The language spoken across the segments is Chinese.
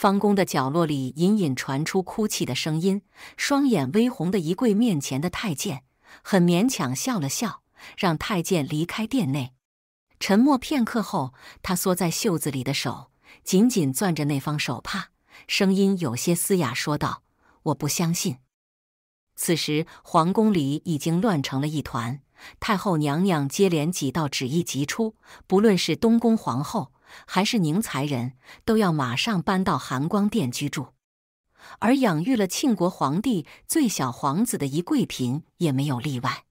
方宫的角落里隐隐传出哭泣的声音，双眼微红的一跪面前的太监很勉强笑了笑，让太监离开殿内。沉默片刻后，他缩在袖子里的手紧紧攥着那方手帕，声音有些嘶哑说道：“我不相信。”此时，皇宫里已经乱成了一团，太后娘娘接连几道旨意急出，不论是东宫皇后。还是宁财人，都要马上搬到含光殿居住。而养育了庆国皇帝最小皇子的一贵嫔也没有例外。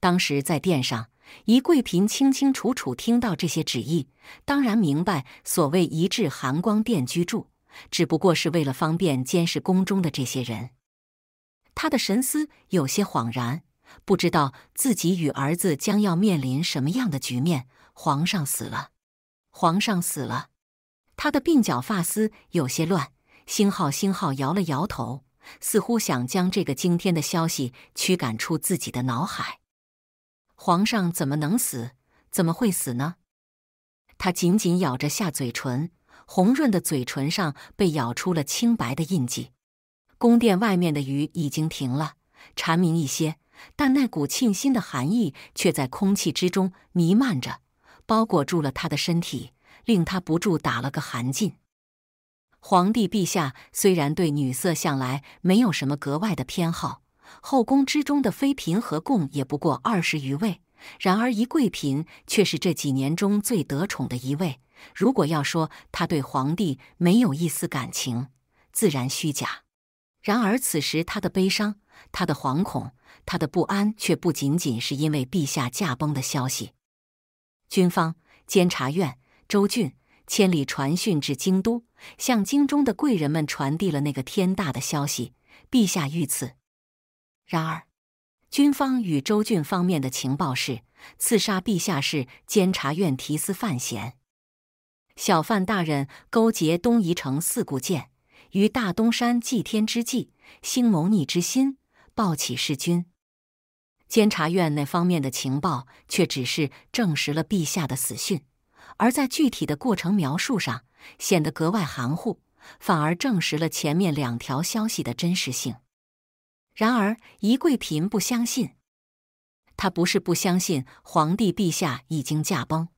当时在殿上，一贵嫔清清楚楚听到这些旨意，当然明白所谓移至含光殿居住，只不过是为了方便监视宫中的这些人。他的神思有些恍然，不知道自己与儿子将要面临什么样的局面。皇上死了。皇上死了，他的鬓角发丝有些乱。星号星号摇了摇头，似乎想将这个惊天的消息驱赶出自己的脑海。皇上怎么能死？怎么会死呢？他紧紧咬着下嘴唇，红润的嘴唇上被咬出了清白的印记。宫殿外面的雨已经停了，蝉鸣一些，但那股沁心的寒意却在空气之中弥漫着。包裹住了他的身体，令他不住打了个寒噤。皇帝陛下虽然对女色向来没有什么格外的偏好，后宫之中的妃嫔和贡也不过二十余位，然而一贵嫔却是这几年中最得宠的一位。如果要说他对皇帝没有一丝感情，自然虚假。然而此时他的悲伤、他的惶恐、他的不安，却不仅仅是因为陛下驾崩的消息。军方、监察院、周俊千里传讯至京都，向京中的贵人们传递了那个天大的消息：陛下遇刺。然而，军方与周俊方面的情报是，刺杀陛下是监察院提司范闲，小范大人勾结东夷城四顾剑，于大东山祭天之际，兴谋逆之心，暴起弑君。监察院那方面的情报却只是证实了陛下的死讯，而在具体的过程描述上显得格外含糊，反而证实了前面两条消息的真实性。然而，宜贵嫔不相信，她不是不相信皇帝陛下已经驾崩，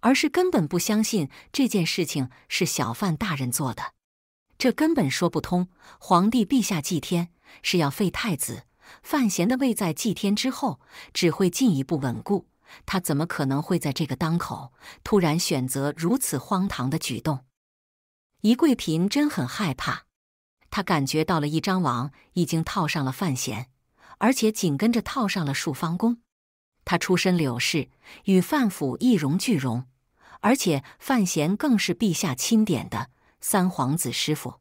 而是根本不相信这件事情是小范大人做的，这根本说不通。皇帝陛下祭天是要废太子。范闲的位在祭天之后只会进一步稳固，他怎么可能会在这个当口突然选择如此荒唐的举动？宜贵嫔真很害怕，她感觉到了一张网已经套上了范闲，而且紧跟着套上了数方宫。她出身柳氏，与范府一荣俱荣，而且范闲更是陛下钦点的三皇子师傅。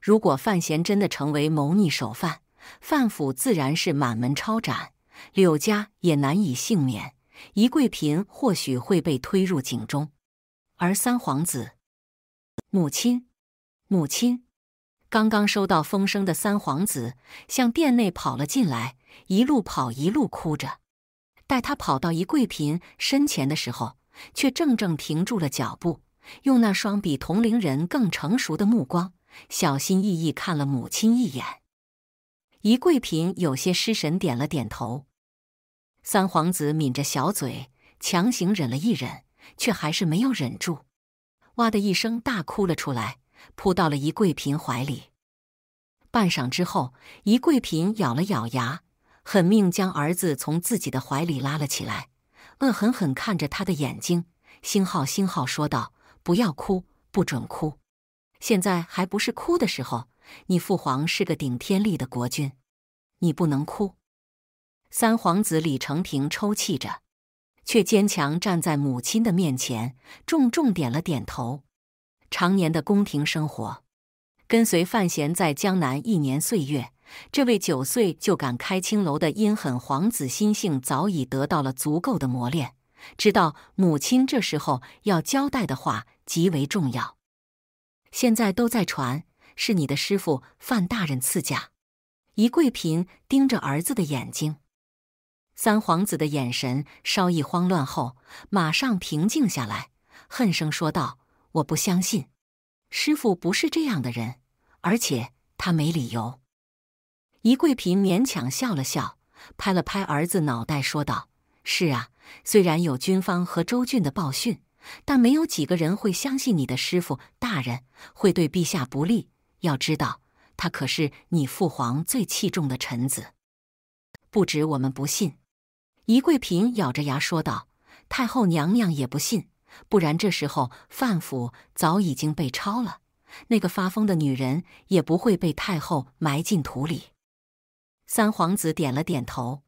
如果范闲真的成为谋逆首犯，范府自然是满门抄斩，柳家也难以幸免。一贵嫔或许会被推入井中，而三皇子、母亲、母亲刚刚收到风声的三皇子向殿内跑了进来，一路跑一路哭着。待他跑到一贵嫔身前的时候，却正正停住了脚步，用那双比同龄人更成熟的目光，小心翼翼看了母亲一眼。宜贵嫔有些失神，点了点头。三皇子抿着小嘴，强行忍了一忍，却还是没有忍住，哇的一声大哭了出来，扑到了宜贵嫔怀里。半晌之后，宜贵嫔咬了咬牙，狠命将儿子从自己的怀里拉了起来，恶狠狠看着他的眼睛，星号星号说道：“不要哭，不准哭，现在还不是哭的时候。”你父皇是个顶天立的国君，你不能哭。三皇子李承平抽泣着，却坚强站在母亲的面前，重重点了点头。常年的宫廷生活，跟随范闲在江南一年岁月，这位九岁就敢开青楼的阴狠皇子心性早已得到了足够的磨练，知道母亲这时候要交代的话极为重要。现在都在传。是你的师傅范大人赐驾，一贵嫔盯着儿子的眼睛，三皇子的眼神稍一慌乱后，马上平静下来，恨声说道：“我不相信，师傅不是这样的人，而且他没理由。”一贵嫔勉强笑了笑，拍了拍儿子脑袋，说道：“是啊，虽然有军方和周郡的报讯，但没有几个人会相信你的师傅大人会对陛下不利。”要知道，他可是你父皇最器重的臣子，不止我们不信。宜贵嫔咬着牙说道：“太后娘娘也不信，不然这时候范府早已经被抄了，那个发疯的女人也不会被太后埋进土里。”三皇子点了点头，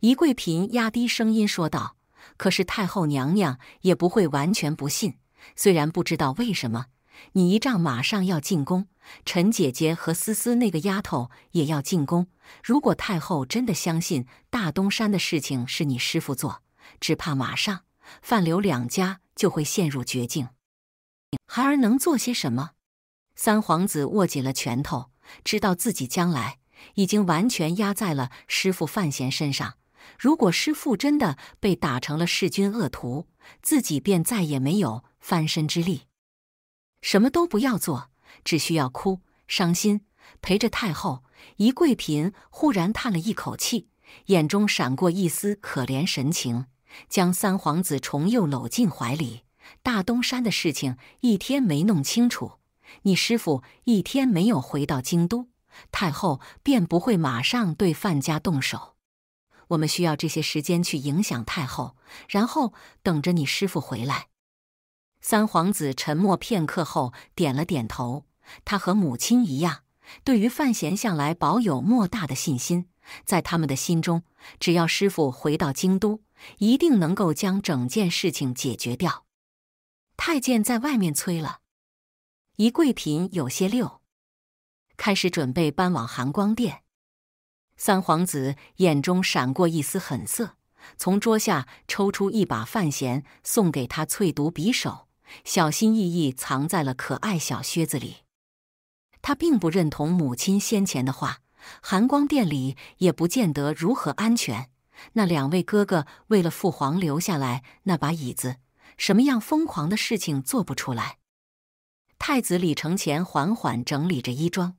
宜贵嫔压低声音说道：“可是太后娘娘也不会完全不信，虽然不知道为什么。”你一仗马上要进宫，陈姐姐和思思那个丫头也要进宫。如果太后真的相信大东山的事情是你师傅做，只怕马上范刘两家就会陷入绝境。孩儿能做些什么？三皇子握紧了拳头，知道自己将来已经完全压在了师傅范闲身上。如果师傅真的被打成了弑君恶徒，自己便再也没有翻身之力。什么都不要做，只需要哭、伤心，陪着太后。宜贵嫔忽然叹了一口气，眼中闪过一丝可怜神情，将三皇子重佑搂进怀里。大东山的事情一天没弄清楚，你师父一天没有回到京都，太后便不会马上对范家动手。我们需要这些时间去影响太后，然后等着你师傅回来。三皇子沉默片刻后点了点头。他和母亲一样，对于范闲向来保有莫大的信心。在他们的心中，只要师傅回到京都，一定能够将整件事情解决掉。太监在外面催了，一贵嫔有些溜，开始准备搬往含光殿。三皇子眼中闪过一丝狠色，从桌下抽出一把范闲送给他淬毒匕首。小心翼翼藏在了可爱小靴子里。他并不认同母亲先前的话，寒光殿里也不见得如何安全。那两位哥哥为了父皇留下来那把椅子，什么样疯狂的事情做不出来？太子李承前缓缓整理着衣装，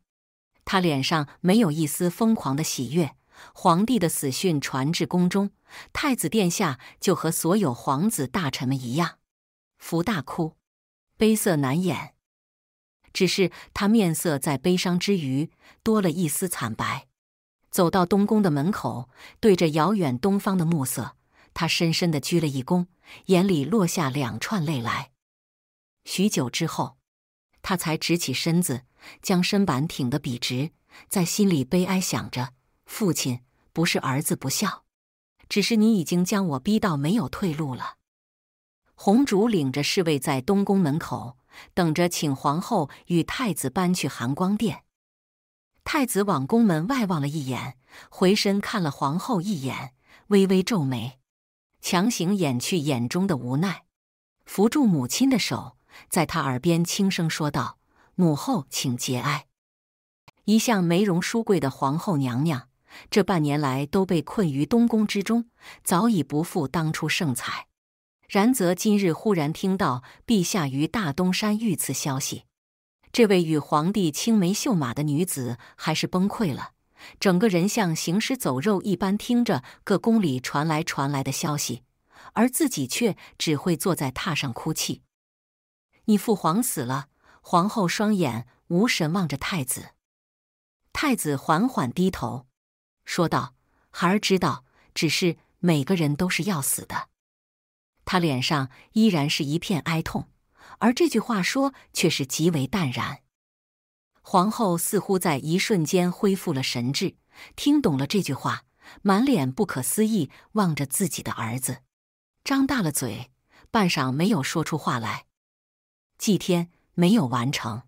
他脸上没有一丝疯狂的喜悦。皇帝的死讯传至宫中，太子殿下就和所有皇子大臣们一样。福大哭，悲色难掩。只是他面色在悲伤之余，多了一丝惨白。走到东宫的门口，对着遥远东方的暮色，他深深的鞠了一躬，眼里落下两串泪来。许久之后，他才直起身子，将身板挺得笔直，在心里悲哀想着：“父亲，不是儿子不孝，只是你已经将我逼到没有退路了。”红烛领着侍卫在东宫门口等着，请皇后与太子搬去含光殿。太子往宫门外望了一眼，回身看了皇后一眼，微微皱眉，强行掩去眼中的无奈，扶住母亲的手，在她耳边轻声说道：“母后，请节哀。”一向梅容淑贵的皇后娘娘，这半年来都被困于东宫之中，早已不复当初盛采。然则今日忽然听到陛下于大东山遇刺消息，这位与皇帝青梅秀马的女子还是崩溃了，整个人像行尸走肉一般，听着各宫里传来传来的消息，而自己却只会坐在榻上哭泣。你父皇死了，皇后双眼无神望着太子，太子缓缓低头，说道：“孩儿知道，只是每个人都是要死的。”他脸上依然是一片哀痛，而这句话说却是极为淡然。皇后似乎在一瞬间恢复了神智，听懂了这句话，满脸不可思议，望着自己的儿子，张大了嘴，半晌没有说出话来。祭天没有完成，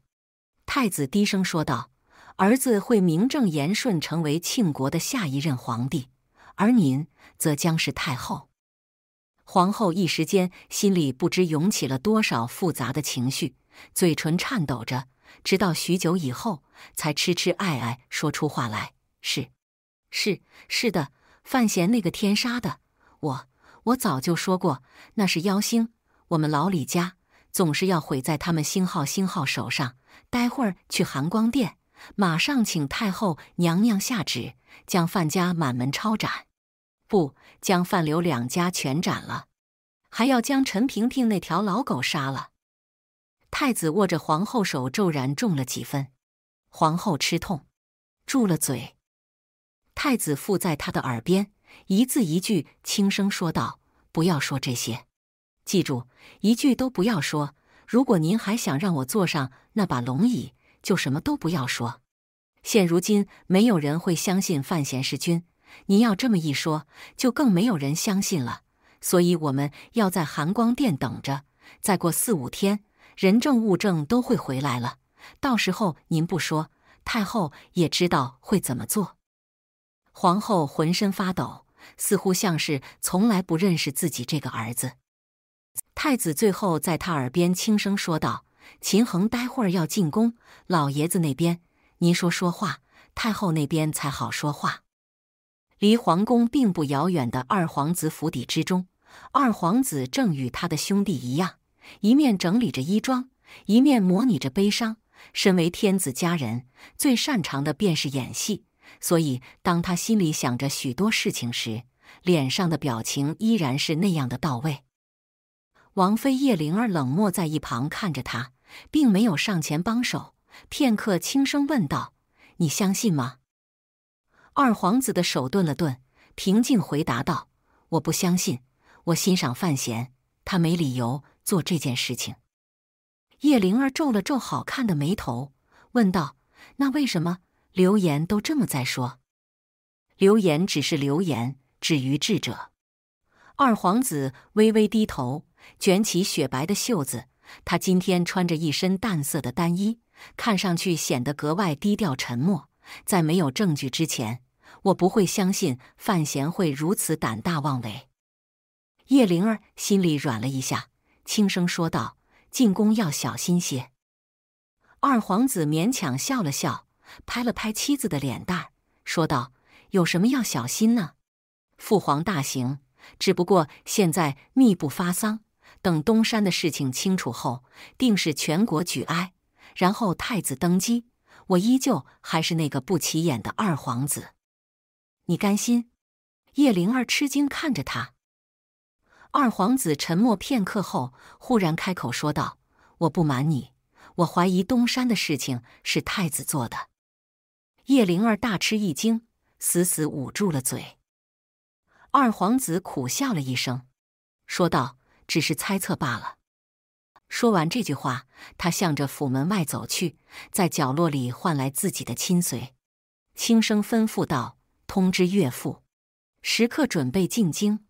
太子低声说道：“儿子会名正言顺成为庆国的下一任皇帝，而您则将是太后。”皇后一时间心里不知涌起了多少复杂的情绪，嘴唇颤抖着，直到许久以后才痴痴爱爱说出话来：“是，是，是的，范闲那个天杀的，我我早就说过，那是妖星。我们老李家总是要毁在他们星号星号手上。待会儿去寒光殿，马上请太后娘娘下旨，将范家满门抄斩。”不将范刘两家全斩了，还要将陈萍萍那条老狗杀了。太子握着皇后手，骤然重了几分。皇后吃痛，住了嘴。太子附在他的耳边，一字一句轻声说道：“不要说这些，记住，一句都不要说。如果您还想让我坐上那把龙椅，就什么都不要说。现如今，没有人会相信范闲是君。”您要这么一说，就更没有人相信了。所以我们要在寒光殿等着，再过四五天，人证物证都会回来了。到时候您不说，太后也知道会怎么做。皇后浑身发抖，似乎像是从来不认识自己这个儿子。太子最后在她耳边轻声说道：“秦衡，待会儿要进宫，老爷子那边，您说说话，太后那边才好说话。”离皇宫并不遥远的二皇子府邸之中，二皇子正与他的兄弟一样，一面整理着衣装，一面模拟着悲伤。身为天子家人，最擅长的便是演戏，所以当他心里想着许多事情时，脸上的表情依然是那样的到位。王妃叶灵儿冷漠在一旁看着他，并没有上前帮手。片刻，轻声问道：“你相信吗？”二皇子的手顿了顿，平静回答道：“我不相信。我欣赏范闲，他没理由做这件事情。”叶灵儿皱了皱好看的眉头，问道：“那为什么流言都这么在说？”“流言只是流言，止于智者。”二皇子微微低头，卷起雪白的袖子。他今天穿着一身淡色的单衣，看上去显得格外低调沉默。在没有证据之前。我不会相信范闲会如此胆大妄为。叶灵儿心里软了一下，轻声说道：“进宫要小心些。”二皇子勉强笑了笑，拍了拍妻子的脸蛋，说道：“有什么要小心呢？父皇大行，只不过现在密不发丧。等东山的事情清楚后，定是全国举哀，然后太子登基，我依旧还是那个不起眼的二皇子。”你甘心？叶灵儿吃惊看着他。二皇子沉默片刻后，忽然开口说道：“我不瞒你，我怀疑东山的事情是太子做的。”叶灵儿大吃一惊，死死捂住了嘴。二皇子苦笑了一声，说道：“只是猜测罢了。”说完这句话，他向着府门外走去，在角落里唤来自己的亲随，轻声吩咐道。通知岳父，时刻准备进京。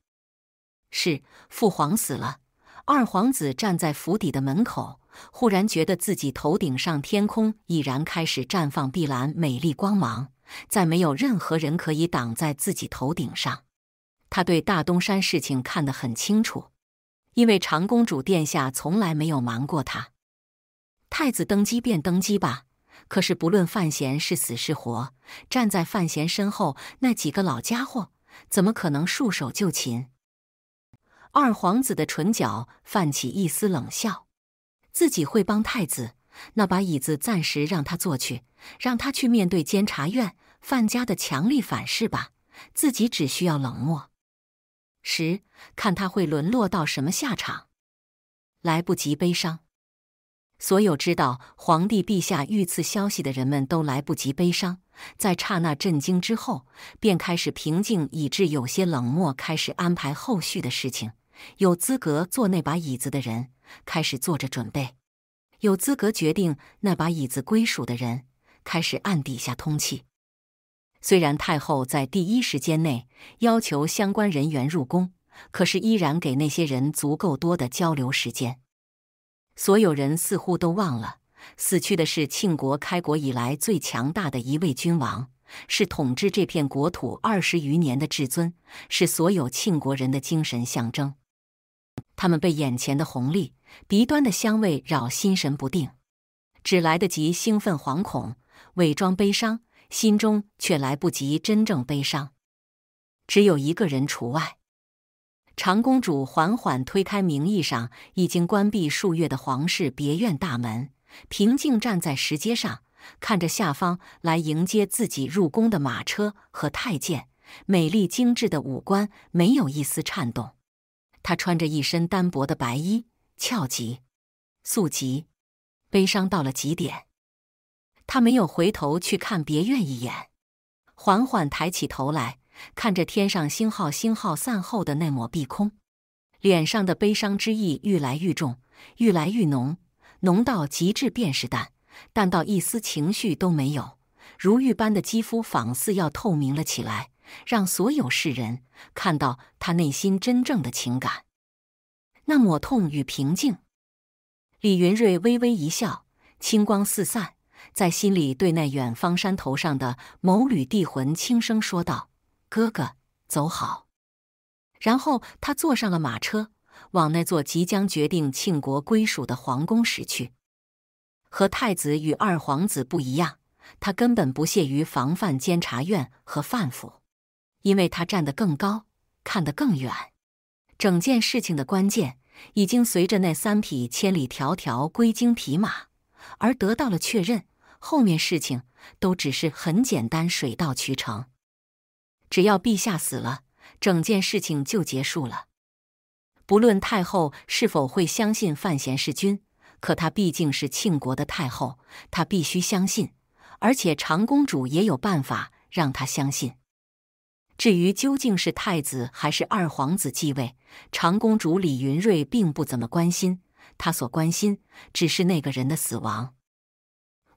是父皇死了，二皇子站在府邸的门口，忽然觉得自己头顶上天空已然开始绽放碧蓝美丽光芒，在没有任何人可以挡在自己头顶上。他对大东山事情看得很清楚，因为长公主殿下从来没有瞒过他。太子登基便登基吧。可是，不论范闲是死是活，站在范闲身后那几个老家伙怎么可能束手就擒？二皇子的唇角泛起一丝冷笑，自己会帮太子。那把椅子暂时让他坐去，让他去面对监察院、范家的强力反噬吧。自己只需要冷漠，十看他会沦落到什么下场。来不及悲伤。所有知道皇帝陛下遇刺消息的人们，都来不及悲伤，在刹那震惊之后，便开始平静，以致有些冷漠，开始安排后续的事情。有资格坐那把椅子的人，开始做着准备；有资格决定那把椅子归属的人，开始暗底下通气。虽然太后在第一时间内要求相关人员入宫，可是依然给那些人足够多的交流时间。所有人似乎都忘了，死去的是庆国开国以来最强大的一位君王，是统治这片国土二十余年的至尊，是所有庆国人的精神象征。他们被眼前的红利、鼻端的香味扰心神不定，只来得及兴奋、惶恐、伪装悲伤，心中却来不及真正悲伤。只有一个人除外。长公主缓缓推开名义上已经关闭数月的皇室别院大门，平静站在石阶上，看着下方来迎接自己入宫的马车和太监，美丽精致的五官没有一丝颤动。她穿着一身单薄的白衣，俏极、素极，悲伤到了极点。她没有回头去看别院一眼，缓缓抬起头来。看着天上星号星号散后的那抹碧空，脸上的悲伤之意愈来愈重，愈来愈浓，浓到极致便是淡，淡到一丝情绪都没有，如玉般的肌肤仿似要透明了起来，让所有世人看到他内心真正的情感。那抹痛与平静，李云瑞微微一笑，清光四散，在心里对那远方山头上的某缕地魂轻声说道。哥哥，走好。然后他坐上了马车，往那座即将决定庆国归属的皇宫驶去。和太子与二皇子不一样，他根本不屑于防范监察院和范府，因为他站得更高，看得更远。整件事情的关键已经随着那三匹千里迢迢归京匹马而得到了确认，后面事情都只是很简单，水到渠成。只要陛下死了，整件事情就结束了。不论太后是否会相信范闲是君，可她毕竟是庆国的太后，她必须相信。而且长公主也有办法让她相信。至于究竟是太子还是二皇子继位，长公主李云睿并不怎么关心。他所关心只是那个人的死亡。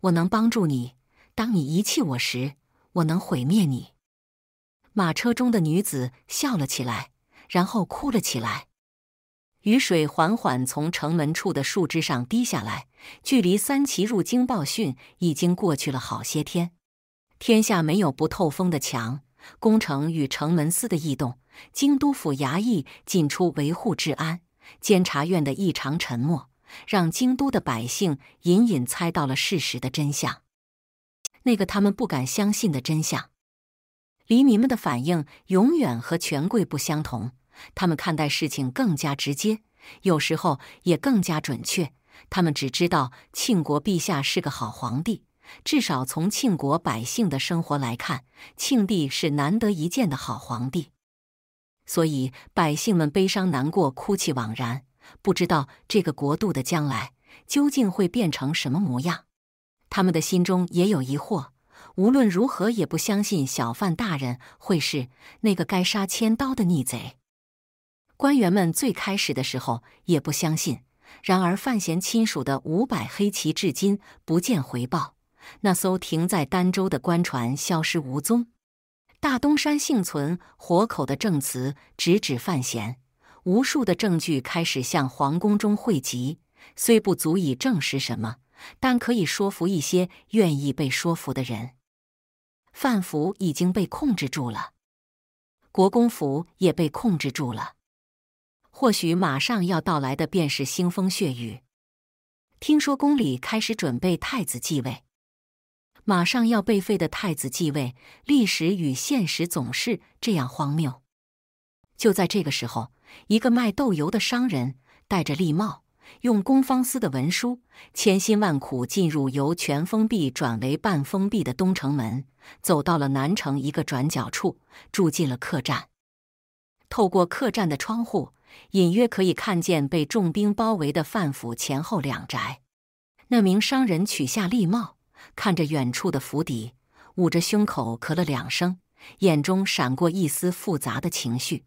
我能帮助你，当你遗弃我时，我能毁灭你。马车中的女子笑了起来，然后哭了起来。雨水缓缓从城门处的树枝上滴下来。距离三旗入京报讯已经过去了好些天。天下没有不透风的墙，宫城与城门司的异动，京都府衙役进出维护治安，监察院的异常沉默，让京都的百姓隐隐猜到了事实的真相——那个他们不敢相信的真相。黎民们的反应永远和权贵不相同，他们看待事情更加直接，有时候也更加准确。他们只知道庆国陛下是个好皇帝，至少从庆国百姓的生活来看，庆帝是难得一见的好皇帝。所以百姓们悲伤难过，哭泣惘然，不知道这个国度的将来究竟会变成什么模样。他们的心中也有疑惑。无论如何，也不相信小范大人会是那个该杀千刀的逆贼。官员们最开始的时候也不相信。然而，范闲亲属的五百黑骑至今不见回报，那艘停在儋州的官船消失无踪。大东山幸存活口的证词直指范闲，无数的证据开始向皇宫中汇集。虽不足以证实什么，但可以说服一些愿意被说服的人。范府已经被控制住了，国公府也被控制住了，或许马上要到来的便是腥风血雨。听说宫里开始准备太子继位，马上要被废的太子继位，历史与现实总是这样荒谬。就在这个时候，一个卖豆油的商人戴着笠帽。用公方私的文书，千辛万苦进入由全封闭转为半封闭的东城门，走到了南城一个转角处，住进了客栈。透过客栈的窗户，隐约可以看见被重兵包围的范府前后两宅。那名商人取下笠帽，看着远处的府邸，捂着胸口咳了两声，眼中闪过一丝复杂的情绪。